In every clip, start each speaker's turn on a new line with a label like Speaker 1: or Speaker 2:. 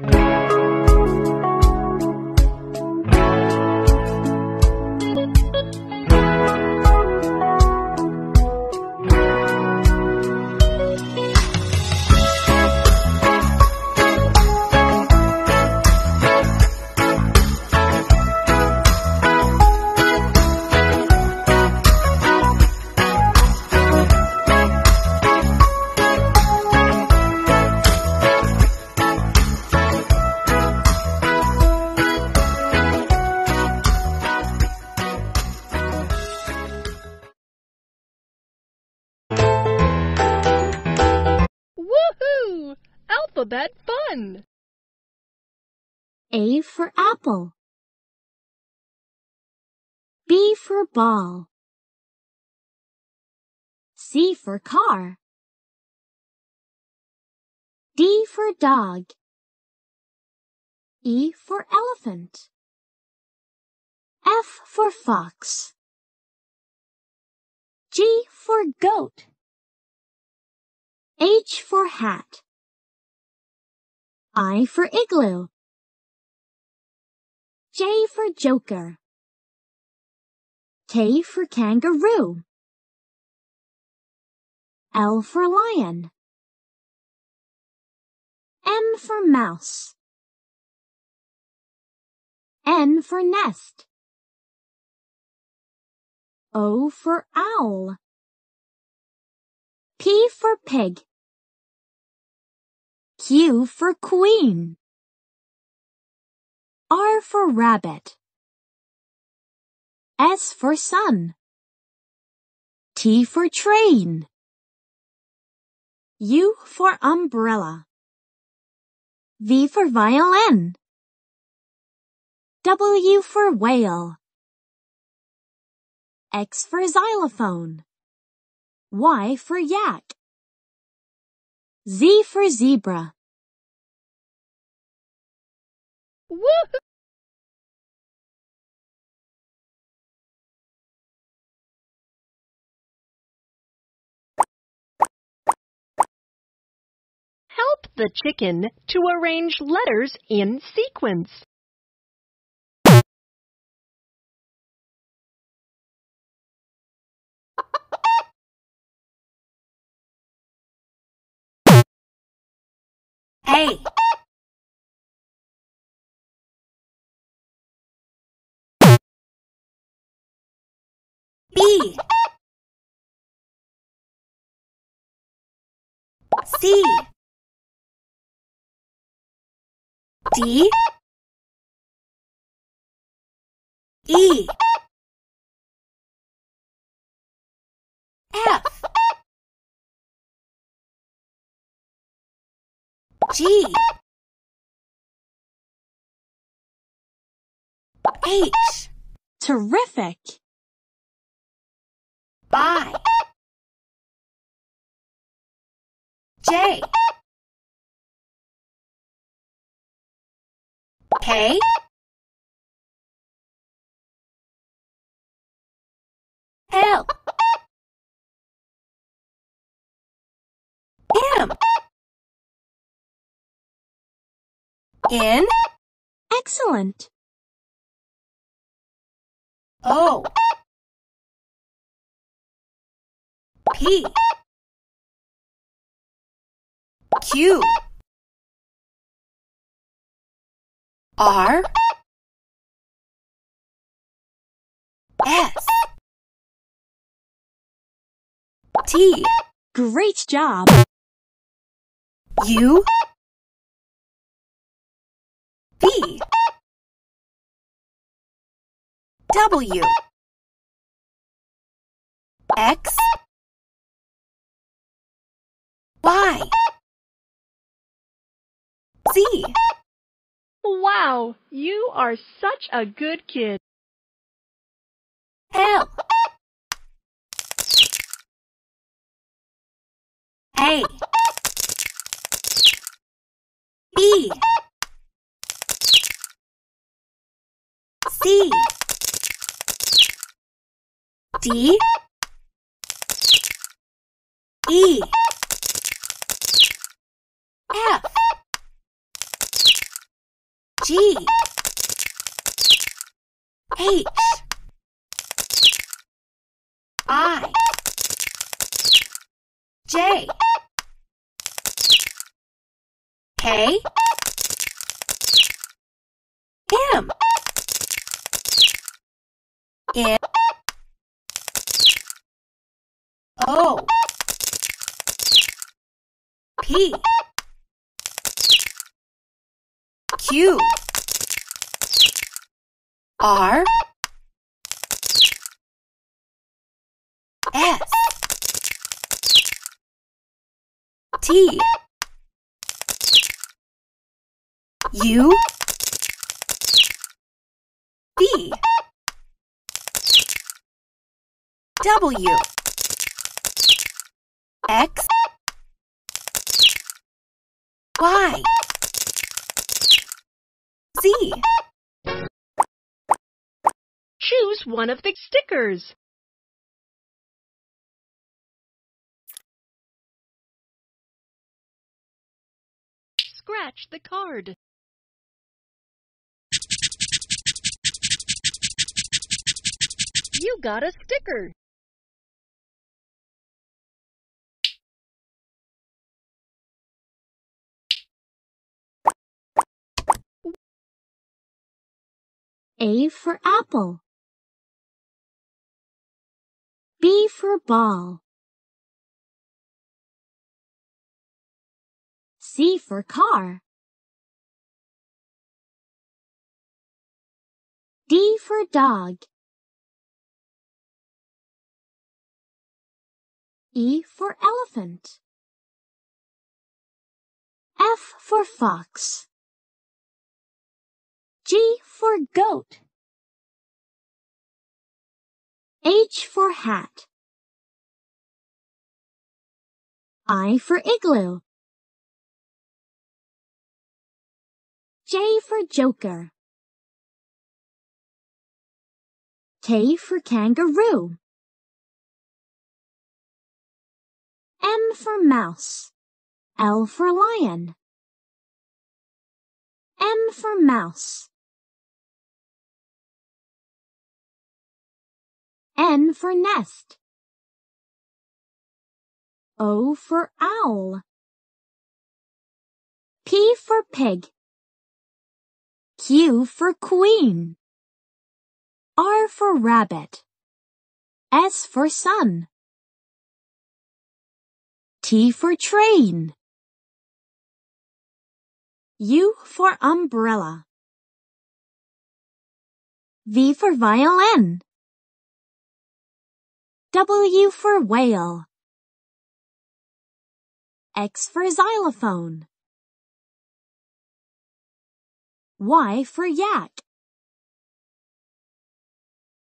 Speaker 1: Música A for apple. B for ball. C for car. D for dog. E for elephant. F for fox. G for goat. H for hat. I for igloo. J for Joker. K for Kangaroo. L for Lion. M for Mouse. N for Nest. O for Owl. P for Pig. Q for Queen. R for rabbit. S for sun. T for train. U for umbrella. V for violin. W for whale. X for xylophone. Y for yak. Z for zebra. Woohoo Help the chicken to arrange letters in sequence. A B C D E F G H Terrific! Bye. J. K. L. M. N. Excellent. O. P Q R S T Great job! U V W X Y. Z. Wow, you are such a good kid. L. A. B. C. D. E. G H I J K M N O P Q R S T U B W X Y Z. Choose one of the stickers. Scratch the card. You got a sticker. A for apple. B for ball. C for car. D for dog. E for elephant. F for fox. G for goat. H for hat. I for igloo. J for joker. K for kangaroo. M for mouse. L for lion. M for mouse. N for nest. O for owl. P for pig. Q for queen. R for rabbit. S for sun. T for train. U for umbrella. V for violin. W for whale. X for xylophone. Y for yak.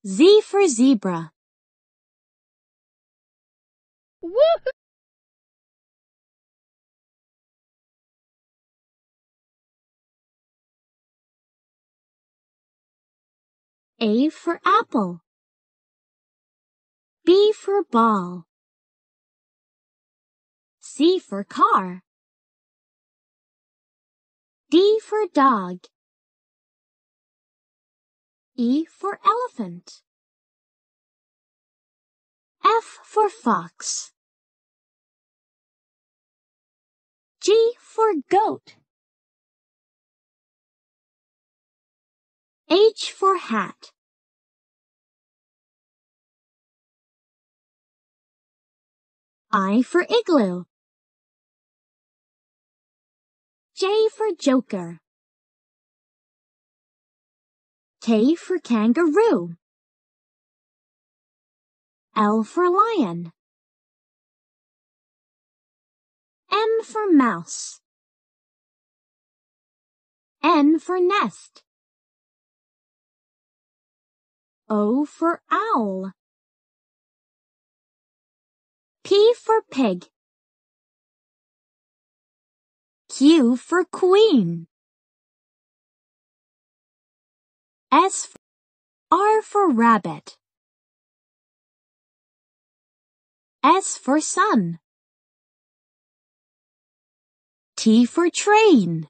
Speaker 1: Z for zebra. A for apple. B for ball. C for car. D for dog. E for elephant. F for fox. G for goat. H for hat. I for igloo. J for joker. K for kangaroo. L for lion. M for mouse. N for nest. O for owl. P for pig. Q for queen. S for R for rabbit. S for sun. T for train.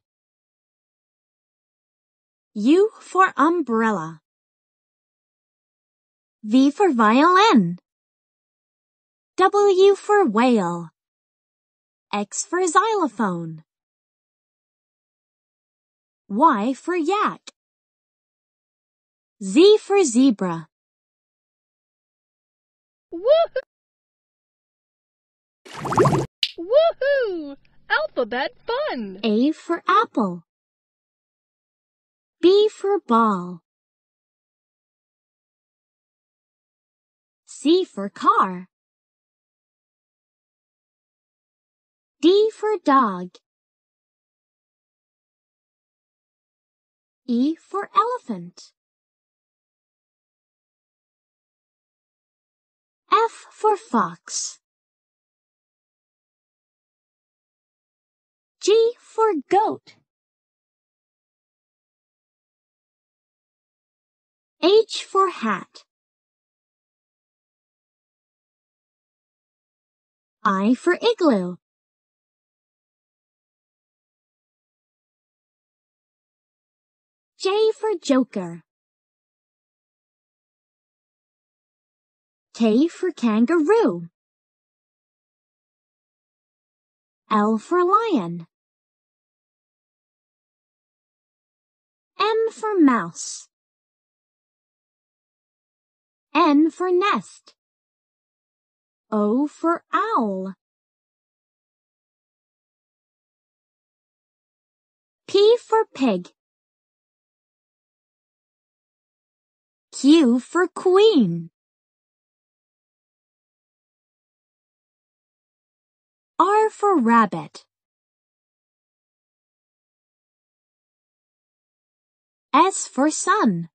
Speaker 1: U for umbrella. V for violin. W for whale. X for xylophone. Y for yak. Z for zebra. Woohoo! Woohoo! Alphabet fun! A for apple. B for ball. C for car. D for dog. E for elephant. F for fox. G for goat. H for hat. I for igloo. J for Joker. K for Kangaroo. L for Lion. M for Mouse. N for Nest. O for Owl. P for Pig. Q for Queen. R for Rabbit. S for Sun.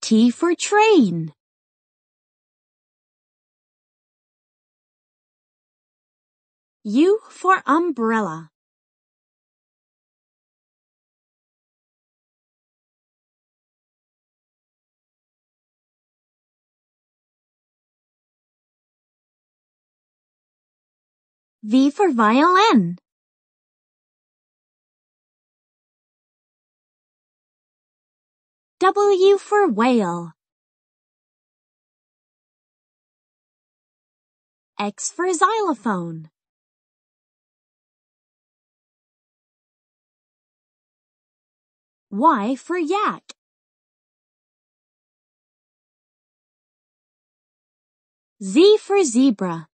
Speaker 1: T for Train. U for Umbrella. V for violin. W for whale. X for xylophone. Y for yak. Z for zebra.